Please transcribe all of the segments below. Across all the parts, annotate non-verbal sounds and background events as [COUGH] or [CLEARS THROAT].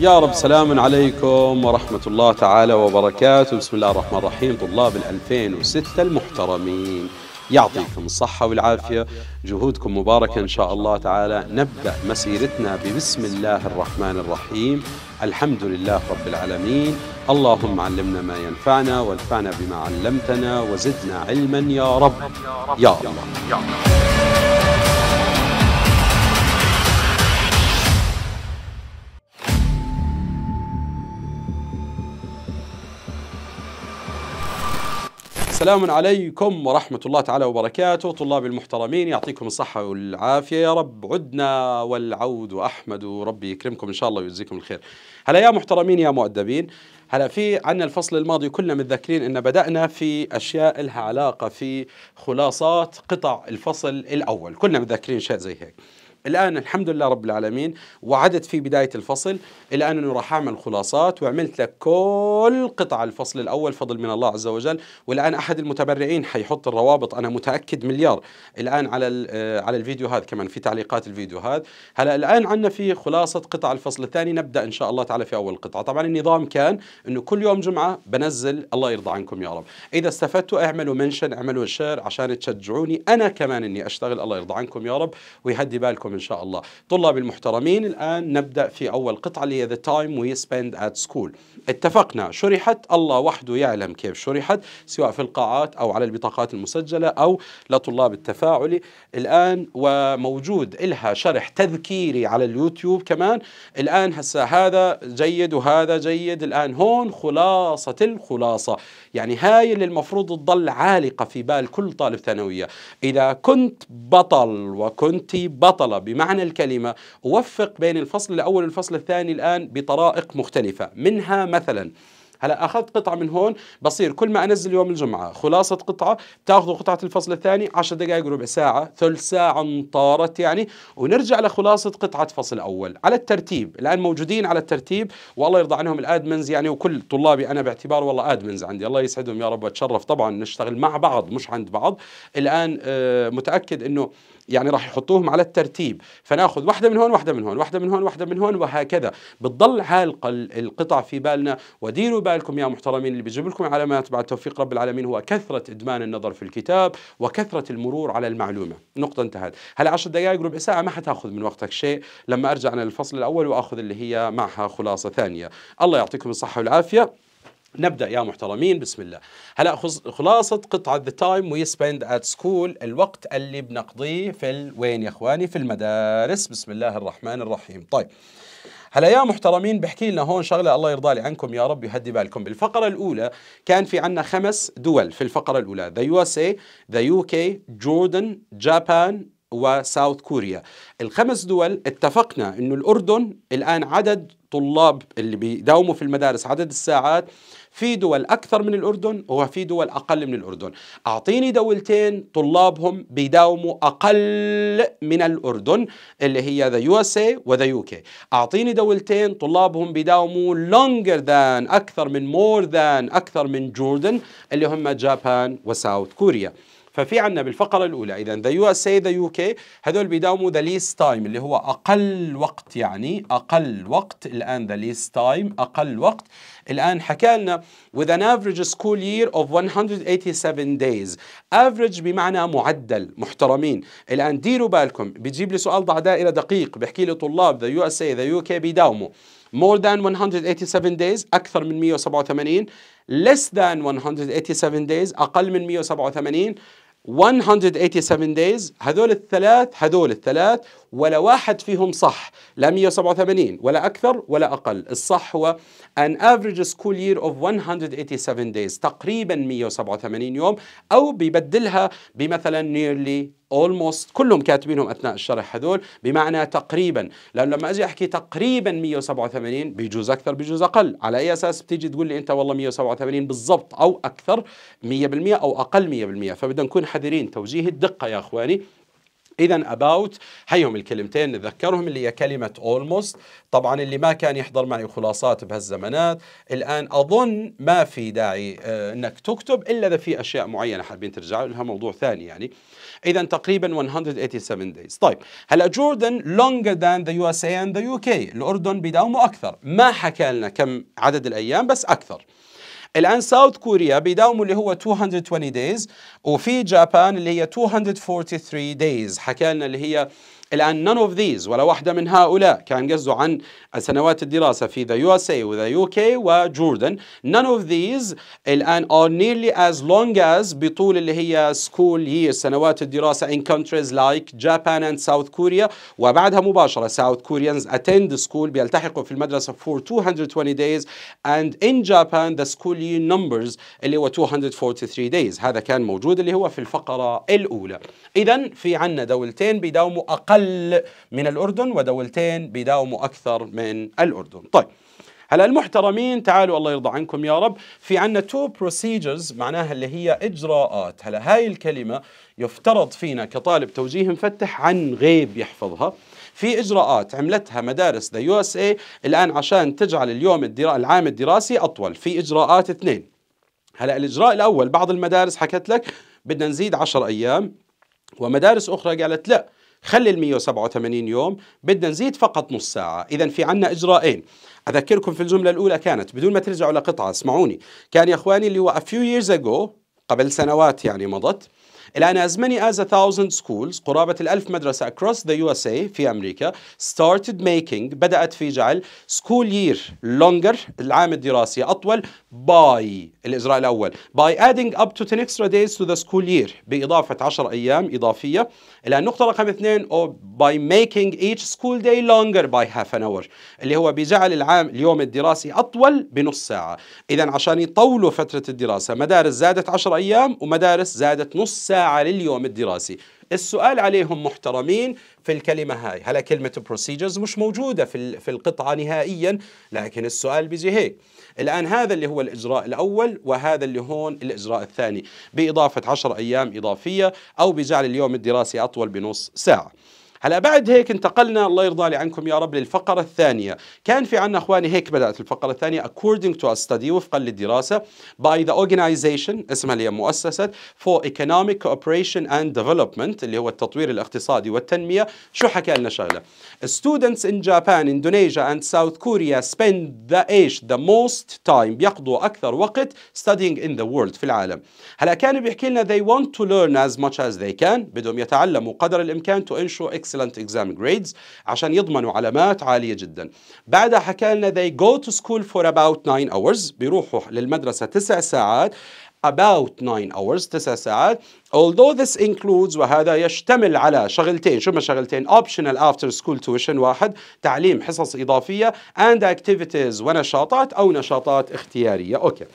يا رب سلام عليكم ورحمة الله تعالى وبركاته بسم الله الرحمن الرحيم طلاب ال 2006 المحترمين يعطيكم الصحة والعافية جهودكم مباركة إن شاء الله تعالى نبدأ مسيرتنا ببسم الله الرحمن الرحيم الحمد لله رب العالمين اللهم علمنا ما ينفعنا وانفعنا بما علمتنا وزدنا علما يا رب يا الله السلام عليكم ورحمة الله تعالى وبركاته طلاب المحترمين يعطيكم الصحة والعافية يا رب عدنا والعود وأحمد وربي يكرمكم إن شاء الله ويجزيكم الخير هلا يا محترمين يا مؤدبين هلا في عنا الفصل الماضي كلنا متذكرين ان بدانا في اشياء لها علاقه في خلاصات قطع الفصل الاول كلنا متذكرين شيء زي هيك الآن الحمد لله رب العالمين وعدت في بداية الفصل الآن أنه راح أعمل خلاصات وعملت لك كل قطع الفصل الأول فضل من الله عز وجل والآن أحد المتبرعين حيحط الروابط أنا متأكد مليار الآن على آه، على الفيديو هذا كمان في تعليقات الفيديو هذا هلا الآن عندنا في خلاصة قطع الفصل الثاني نبدأ إن شاء الله تعالى في أول قطعة طبعا النظام كان أنه كل يوم جمعة بنزل الله يرضى عنكم يا رب إذا استفدتوا اعملوا منشن اعملوا شير عشان تشجعوني أنا كمان إني أشتغل الله يرضى عنكم يا رب ويهدي بالكم لكم إن شاء الله طلاب المحترمين الآن نبدأ في أول قطعة اللي هي The Time We Spend at School اتفقنا شرحت الله وحده يعلم كيف شرحت سواء في القاعات أو على البطاقات المسجلة أو لطلاب التفاعلي الآن وموجود إلها شرح تذكيري على اليوتيوب كمان الآن هسا هذا جيد وهذا جيد الآن هون خلاصة الخلاصة يعني هاي اللي المفروض تضل عالقة في بال كل طالب ثانوية إذا كنت بطل وكنت بطلة بمعنى الكلمة أوفق بين الفصل الأول والفصل الثاني الآن بطرائق مختلفة منها مثلاً هلا اخذت قطعه من هون بصير كل ما انزل يوم الجمعه خلاصه قطعه بتاخذوا قطعه الفصل الثاني 10 دقائق ربع ساعه ثلث ساعه انطارت يعني ونرجع لخلاصه قطعه فصل اول على الترتيب الان موجودين على الترتيب والله يرضى عنهم الادمنز يعني وكل طلابي انا باعتبار والله ادمنز عندي الله يسعدهم يا رب واتشرف طبعا نشتغل مع بعض مش عند بعض الان آه، متاكد انه يعني راح يحطوهم على الترتيب فناخذ واحده من هون واحده من هون واحده من هون واحده من هون وهكذا بتضل عالقه القطع في بالنا وديروا بالكم يا محترمين اللي بيجيب لكم علامات بعد توفيق رب العالمين هو كثره ادمان النظر في الكتاب وكثره المرور على المعلومه نقطه انتهت هلا 10 دقائق ربع ساعه ما حتاخذ من وقتك شيء لما ارجع للفصل الاول واخذ اللي هي معها خلاصه ثانيه الله يعطيكم الصحه والعافيه نبدا يا محترمين بسم الله هلا خلاصه قطعه ذا تايم وي سبند ات سكول الوقت اللي بنقضيه في ال... وين يا اخواني في المدارس بسم الله الرحمن الرحيم طيب هلا يا محترمين بحكي لنا هون شغله الله يرضى لي عنكم يا رب يهدي بالكم بالفقره الاولى كان في عندنا خمس دول في الفقره الاولى ذا يو اس اي ذا يو كي جوردن جابان وساوث كوريا الخمس دول اتفقنا انه الاردن الان عدد طلاب اللي بيداوموا في المدارس عدد الساعات في دول أكثر من الأردن وفي دول أقل من الأردن أعطيني دولتين طلابهم بيداوموا أقل من الأردن اللي هي ذا يو اس اي وذا يو كي أعطيني دولتين طلابهم بيداوموا longer than أكثر من more than أكثر من جوردن اللي هم جابان وساوث كوريا ففي عندنا بالفقره الاولى اذا the يو اس اي ذا يو كي هذول بيداوموا ذا ليست تايم اللي هو اقل وقت يعني اقل وقت الان ذا ليست تايم اقل وقت الآن حكى لنا with an average school year of 187 days average بمعنى معدل محترمين الآن ديروا بالكم بيجيب لي سؤال ضع دائرة دقيق بيحكي لي طلاب the USA the UK بيداوموا more than 187 days أكثر من 187 less than 187 days أقل من 187 187 days هذول الثلاث هذول الثلاث ولا واحد فيهم صح لا 187 ولا أكثر ولا أقل الصح هو an average school year of 187 days تقريبا 187 يوم أو بيبدلها بمثلا nearly اولموست كلهم كاتبينهم اثناء الشرح هذول بمعنى تقريبا لأن لما اجي احكي تقريبا 187 بيجوز اكثر بيجوز اقل على اي اساس بتيجي تقول لي انت والله 187 بالضبط او اكثر 100% او اقل 100% فبدنا نكون حذرين توجيه الدقه يا اخواني اذا about هيهم الكلمتين نتذكرهم اللي هي كلمه almost طبعا اللي ما كان يحضر معي خلاصات بهالزمانات الان اظن ما في داعي آه، انك تكتب الا اذا في اشياء معينه حابين ترجعوا لها موضوع ثاني يعني اذا تقريبا 187 days طيب هلا جوردن longer than the USA and the UK الاردن بيداوموا اكثر ما حكى لنا كم عدد الايام بس اكثر الآن ساوث كوريا بيداوموا اللي هو 220 دايز وفي جابان اللي هي 243 دايز حكى لنا اللي هي الآن none of these ولا واحدة من هؤلاء كان قصده عن سنوات الدراسة في the USA و the UK Jordan none of these الآن are nearly as long as بطول اللي هي school years سنوات الدراسة in countries like Japan and South Korea وبعدها مباشرة South Koreans attend school بيلتحقوا في المدرسة for 220 days and in Japan the school year numbers اللي هو 243 days هذا كان موجود اللي هو في الفقرة الأولى إذا في عنا دولتين بيداوموا أقل أقل من الأردن ودولتين بيداوموا أكثر من الأردن طيب هلا المحترمين تعالوا الله يرضى عنكم يا رب في عنا تو بروسيجرز معناها اللي هي إجراءات هلا هاي الكلمة يفترض فينا كطالب توجيه مفتح عن غيب يحفظها في اجراءات عملتها مدارس ذا يو اس اي الان عشان تجعل اليوم الدرا... العام الدراسي اطول في اجراءات اثنين هلا الاجراء الاول بعض المدارس حكت لك بدنا نزيد 10 ايام ومدارس اخرى قالت لا خلي ال 187 يوم بدنا نزيد فقط نص ساعة إذا في عنا إجراءين أذكركم في الجملة الأولى كانت بدون ما ترجعوا لقطعة اسمعوني كان يا إخواني اللي هو a few years ago قبل سنوات يعني مضت الآن as many as a thousand schools قرابة الألف مدرسة across the USA في أمريكا started making بدأت في جعل school year longer العام الدراسي أطول by الإجراء الأول by adding up to 10 extra days to the school year بإضافة 10 أيام إضافية الآن نقطة رقم اثنين أو by making each school day longer by half an hour اللي هو بجعل العام اليوم الدراسي أطول بنص ساعة إذا عشان يطولوا فترة الدراسة مدارس زادت 10 أيام ومدارس زادت نص ساعة لليوم الدراسي السؤال عليهم محترمين في الكلمة هاي هلا كلمة بروسيجرز مش موجودة في, في القطعة نهائيا لكن السؤال بيجي هيك الآن هذا اللي هو الإجراء الأول وهذا اللي هون الإجراء الثاني بإضافة عشر أيام إضافية أو بجعل اليوم الدراسي أطول بنص ساعة هلا بعد هيك انتقلنا الله يرضى لي عنكم يا رب للفقرة الثانية كان في عنا إخواني هيك بدأت الفقرة الثانية according to a study وفقا للدراسة by the organization اسمها اللي هي مؤسسة for economic cooperation and development اللي هو التطوير الاقتصادي والتنمية شو حكى لنا شغلة students in Japan, Indonesia and South Korea spend the age the most time بيقضوا أكثر وقت studying in the world في العالم هلا كانوا بيحكي لنا they want to learn as much as they can بدهم يتعلموا قدر الإمكان to ensure excellent exam grades عشان يضمنوا علامات عالية جدا بعدها حكى لنا they go to school for about 9 hours بيروحوا للمدرسة 9 ساعات about 9 hours 9 ساعات although this includes وهذا يشتمل على شغلتين شو ما شغلتين optional after school tuition واحد تعليم حصص إضافية and activities ونشاطات أو نشاطات اختيارية أوكي okay.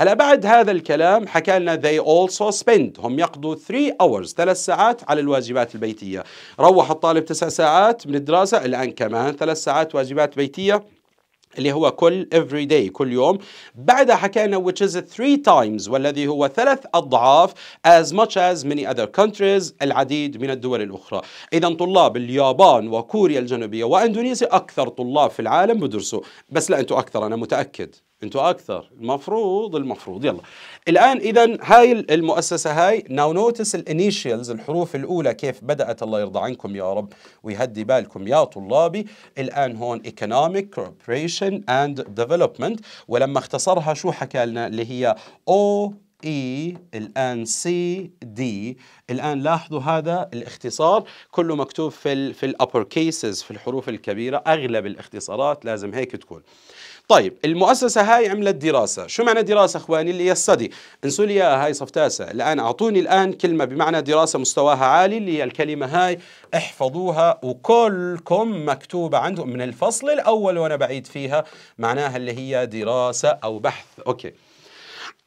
هلا بعد هذا الكلام حكى لنا they also spend هم يقضوا 3 hours ثلاث ساعات على الواجبات البيتية روح الطالب تسع ساعات من الدراسة الآن كمان ثلاث ساعات واجبات بيتية اللي هو كل every day كل يوم بعدها حكينا which is three times والذي هو ثلاث أضعاف as much as many other countries العديد من الدول الأخرى إذا طلاب اليابان وكوريا الجنوبية وأندونيسيا أكثر طلاب في العالم بدرسوا بس لا أنتوا أكثر أنا متأكد انتوا اكثر المفروض المفروض يلا الان اذا هاي المؤسسه هاي ناو نوتس الانيشيالز الحروف الاولى كيف بدات الله يرضى عنكم يا رب ويهدي بالكم يا طلابي الان هون ايكونوميك كوربريشن اند ديفلوبمنت ولما اختصرها شو حكى لنا اللي هي او E الآن C D الآن لاحظوا هذا الاختصار كله مكتوب في الـ في الأبر كيسز في الحروف الكبيرة أغلب الاختصارات لازم هيك تكون طيب المؤسسة هاي عملت دراسة شو معنى دراسة أخواني اللي هي انسوا لي إياها هاي صف تاسع الآن أعطوني الآن كلمة بمعنى دراسة مستواها عالي اللي هي الكلمة هاي احفظوها وكلكم مكتوبة عندكم من الفصل الأول وأنا بعيد فيها معناها اللي هي دراسة أو بحث أوكي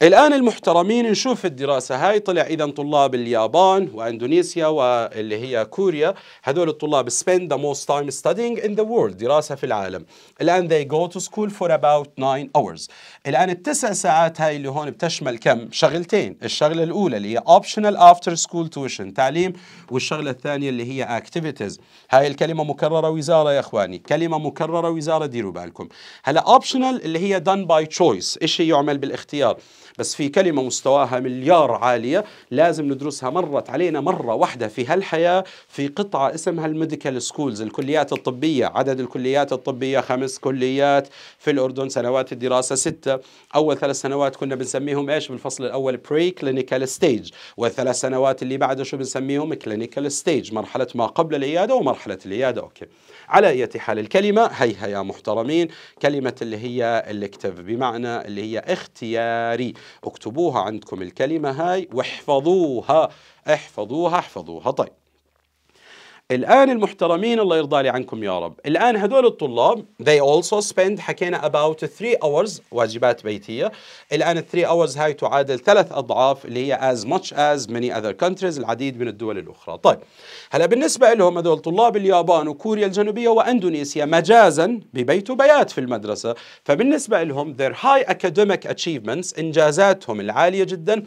الآن المحترمين نشوف الدراسة هاي طلع إذا طلاب اليابان وإندونيسيا واللي هي كوريا هذول الطلاب spend the most time studying in the world دراسة في العالم الآن they go to school for about 9 hours الآن التسع ساعات هاي اللي هون بتشمل كم شغلتين الشغلة الأولى اللي هي optional after school tuition تعليم والشغلة الثانية اللي هي activities هاي الكلمة مكررة وزارة يا إخواني كلمة مكررة وزارة ديروا بالكم هلا optional اللي هي done by choice إشي يعمل بالاختيار بس في كلمة مستواها مليار عالية لازم ندرسها مرت علينا مرة واحدة في هالحياة في قطعة اسمها الميديكال سكولز الكليات الطبية عدد الكليات الطبية خمس كليات في الأردن سنوات الدراسة ستة أول ثلاث سنوات كنا بنسميهم إيش بالفصل الأول بري كلينيكال ستيج والثلاث سنوات اللي بعده شو بنسميهم كلينيكال ستيج مرحلة ما قبل العيادة ومرحلة العيادة أوكي على أي حال الكلمة هيها يا محترمين كلمة اللي هي الكتف بمعنى اللي هي اختياري اكتبوها عندكم الكلمة هاي واحفظوها احفظوها احفظوها طيب الآن المحترمين الله يرضى لي عنكم يا رب الآن هذول الطلاب they also spend حكينا about three hours واجبات بيتية الآن three hours هاي تعادل ثلاث أضعاف اللي هي as much as many other countries العديد من الدول الأخرى طيب هلا بالنسبة لهم هذول طلاب اليابان وكوريا الجنوبية وأندونيسيا مجازا ببيت وبيات في المدرسة فبالنسبة لهم their high academic achievements إنجازاتهم العالية جدا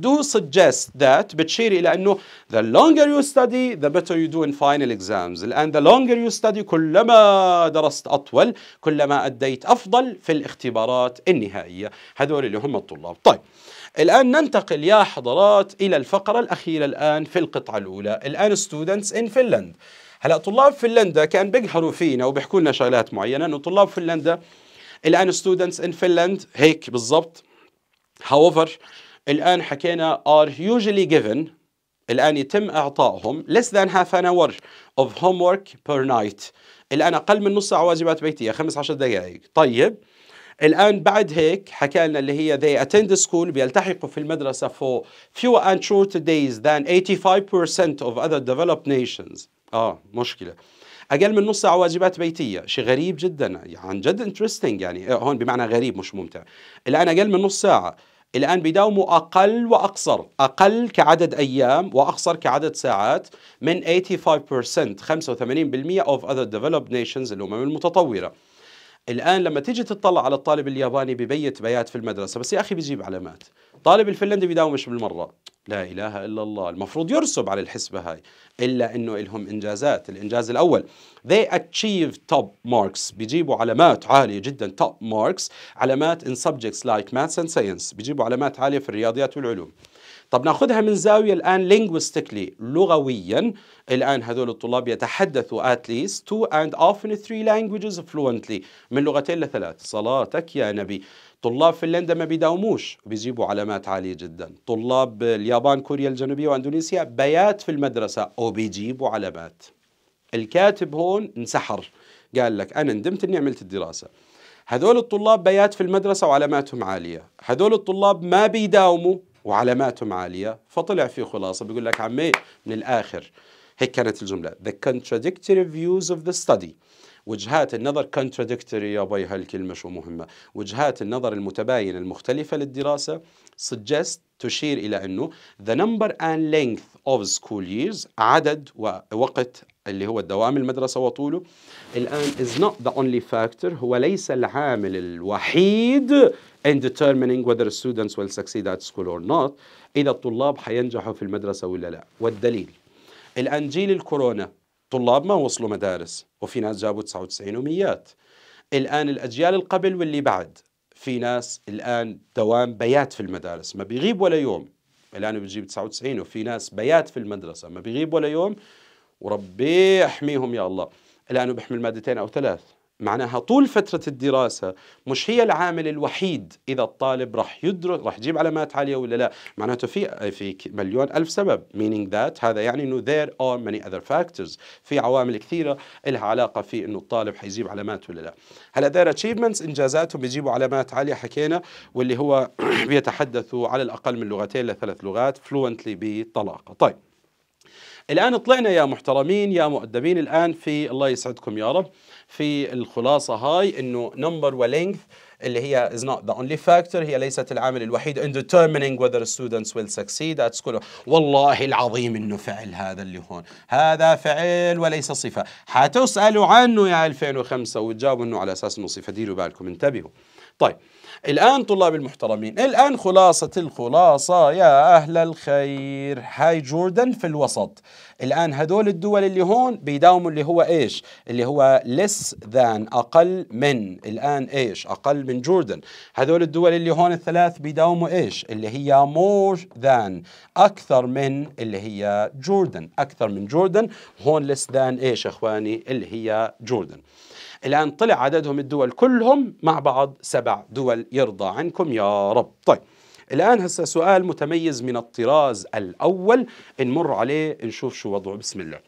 do suggest that بتشير إلى أنه the longer you study the better you do in final exams الآن the longer you study كلما درست أطول كلما أديت أفضل في الاختبارات النهائية هذول اللي هم الطلاب طيب الآن ننتقل يا حضرات إلى الفقرة الأخيرة الآن في القطعة الأولى الآن students in Finland هلا طلاب فنلندا كان بيقهروا فينا وبيحكوا لنا شغلات معينه انه طلاب فنلندا الان students in Finland هيك بالضبط however الان حكينا are usually given الآن يتم إعطائهم less than half an hour of homework per night الآن أقل من نص ساعة واجبات بيتية يعني خمس عشر دقائق طيب الآن بعد هيك حكى لنا اللي هي they attend school بيلتحقوا في المدرسة for fewer and shorter days than 85% of other developed nations آه مشكلة اقل من نص ساعه واجبات بيتيه شيء غريب جدا يعني عن يعني جد interesting يعني آه، هون بمعنى غريب مش ممتع الان اقل من نص ساعه الآن بيداوموا أقل وأقصر أقل كعدد أيام وأقصر كعدد ساعات من 85% 85% of other developed nations الأمم المتطورة الآن لما تيجي تطلع على الطالب الياباني ببيت بيات في المدرسة بس يا أخي بيجيب علامات طالب الفنلندي بيداوم مش بالمرة لا إله إلا الله المفروض يرسب على الحسبة هاي إلا أنه إلهم إنجازات الإنجاز الأول they achieve top marks بيجيبوا علامات عالية جدا top marks علامات in subjects like maths and science بيجيبوا علامات عالية في الرياضيات والعلوم طب ناخذها من زاويه الان لينغويستيكلي لغويا الان هذول الطلاب يتحدثوا at least two and often three languages fluently من لغتين لثلاث صلاتك يا نبي طلاب فنلندا ما بيداوموش بيجيبوا علامات عالية جدا طلاب اليابان كوريا الجنوبية واندونيسيا بيات في المدرسة وبيجيبوا علامات الكاتب هون انسحر قال لك أنا ندمت أني عملت الدراسة هذول الطلاب بيات في المدرسة وعلاماتهم عالية هذول الطلاب ما بيداوموا وعلاماتهم عالية فطلع في خلاصة بيقول لك عمي من الآخر هيك كانت الجملة The contradictory views of the study وجهات النظر contradictory يا باي هالكلمة شو مهمة وجهات النظر المتباينة المختلفة للدراسة suggest تشير إلى أنه the number and length of school years عدد ووقت اللي هو الدوام المدرسة وطوله الآن is not the only factor هو ليس العامل الوحيد in determining whether students will succeed at school or not إذا الطلاب حينجحوا في المدرسة ولا لا والدليل الآن جيل الكورونا طلاب ما وصلوا مدارس وفي ناس جابوا 99 وميات الآن الأجيال القبل واللي بعد في ناس الآن دوام بيات في المدارس ما بيغيب ولا يوم الآن بيجيب 99 وفي ناس بيات في المدرسة ما بيغيب ولا يوم وربي احميهم يا الله لانه بيحمل مادتين او ثلاث معناها طول فترة الدراسة مش هي العامل الوحيد إذا الطالب راح يدرس راح يجيب علامات عالية ولا لا معناته في في مليون ألف سبب meaning that هذا يعني إنه there are many other factors في عوامل كثيرة لها علاقة في إنه الطالب حيجيب علامات ولا لا هلا their achievements إنجازاتهم بيجيبوا علامات عالية حكينا واللي هو [CLEARS THROAT] بيتحدثوا على الأقل من لغتين لثلاث لغات fluently بطلاقة طيب الآن طلعنا يا محترمين يا مؤدبين الآن في الله يسعدكم يا رب في الخلاصة هاي أنه number length اللي هي is not the only factor هي ليست العامل الوحيد in determining whether students will succeed at school والله العظيم انه فعل هذا اللي هون هذا فعل وليس صفة حتسألوا عنه يا 2005 وتجاوبوا انه على اساس انه صفة ديروا بالكم انتبهوا طيب الآن طلاب المحترمين الآن خلاصة الخلاصة يا أهل الخير هاي جوردن في الوسط الآن هدول الدول اللي هون بيداوموا اللي هو إيش اللي هو less than أقل من الآن إيش أقل من جوردن هدول الدول اللي هون الثلاث بيداوموا إيش اللي هي more than أكثر من اللي هي جوردن أكثر من جوردن هون less than إيش أخواني اللي هي جوردن الآن طلع عددهم الدول كلهم مع بعض سبع دول يرضى عنكم يا رب طيب الآن هسه سؤال متميز من الطراز الأول نمر عليه نشوف شو وضعه بسم الله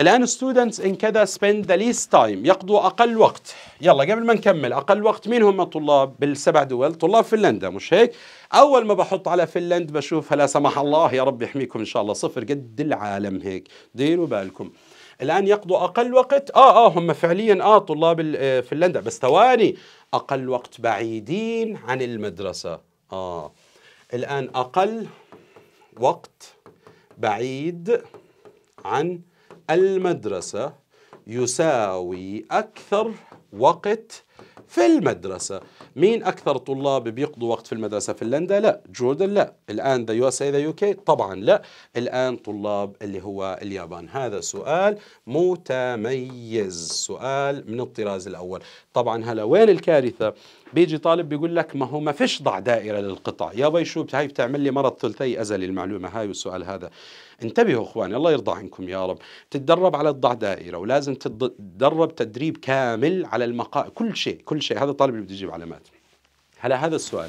الآن students إن كذا spend the least time يقضوا أقل وقت يلا قبل ما نكمل أقل وقت مين هم الطلاب بالسبع دول طلاب فنلندا مش هيك أول ما بحط على فنلند بشوفها لا سمح الله يا رب يحميكم إن شاء الله صفر قد العالم هيك ديروا بالكم الآن يقضوا أقل وقت آه آه هم فعليا آه طلاب آه، فنلندا بس ثواني أقل وقت بعيدين عن المدرسة آه الآن أقل وقت بعيد عن المدرسة يساوي أكثر وقت في المدرسة مين أكثر طلاب بيقضوا وقت في المدرسة فنلندا لا جوردن لا الآن ذا يوسا ذا يو طبعا لا الآن طلاب اللي هو اليابان هذا سؤال متميز سؤال من الطراز الأول طبعا هلا وين الكارثة بيجي طالب بيقول لك ما هو ما فيش ضع دائره للقطع يا باي شو هاي بتعمل لي مرض ثلثي ازلي المعلومه هاي والسؤال هذا انتبهوا اخواني الله يرضى عنكم يا رب تتدرب على الضع دائره ولازم تتدرب تدريب كامل على المقا كل شيء كل شيء هذا الطالب اللي بده يجيب علامات هلا هذا السؤال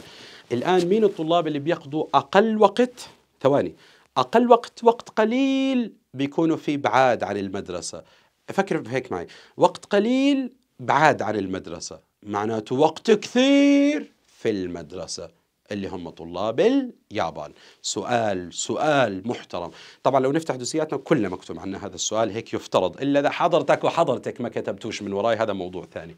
الان مين الطلاب اللي بيقضوا اقل وقت ثواني اقل وقت وقت قليل بيكونوا في بعاد عن المدرسه فكر هيك معي وقت قليل بعاد عن المدرسه معناته وقت كثير في المدرسة اللي هم طلاب اليابان سؤال سؤال محترم طبعا لو نفتح دوسياتنا كلنا مكتوب عنا هذا السؤال هيك يفترض إلا إذا حضرتك وحضرتك ما كتبتوش من وراي هذا موضوع ثاني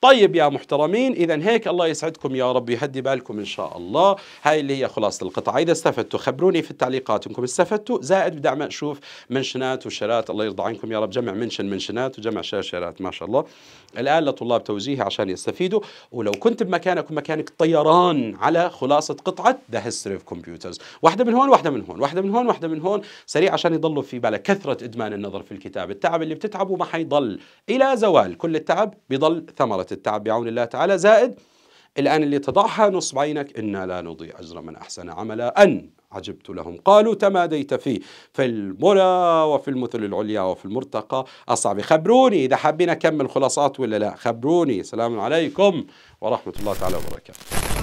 طيب يا محترمين اذا هيك الله يسعدكم يا رب يهدي بالكم ان شاء الله هاي اللي هي خلاصه القطعه اذا استفدتوا خبروني في التعليقات انكم استفدتوا زائد بدي اعمل اشوف منشنات وشرات الله يرضى عنكم يا رب جمع منشن منشنات وجمع شير شيرات ما شاء الله الآن لطلاب توجيهي عشان يستفيدوا ولو كنت بمكانك ومكانك طيران على خلاصة قطعة ذا هيستوري اوف كمبيوترز واحدة من هون واحدة من هون واحدة من هون واحدة من هون سريع عشان يضلوا في بالك كثرة إدمان النظر في الكتاب التعب اللي بتتعبه ما حيضل إلى زوال كل التعب بيضل ثمرة التعب بعون الله تعالى زائد الآن اللي تضعها نصب عينك إنا لا نضيع أجر من أحسن عملا أن عجبت لهم قالوا تماديت فيه في المنى وفي المثل العليا وفي المرتقى أصعب خبروني إذا حابين أكمل خلاصات ولا لا خبروني سلام عليكم ورحمة الله تعالى وبركاته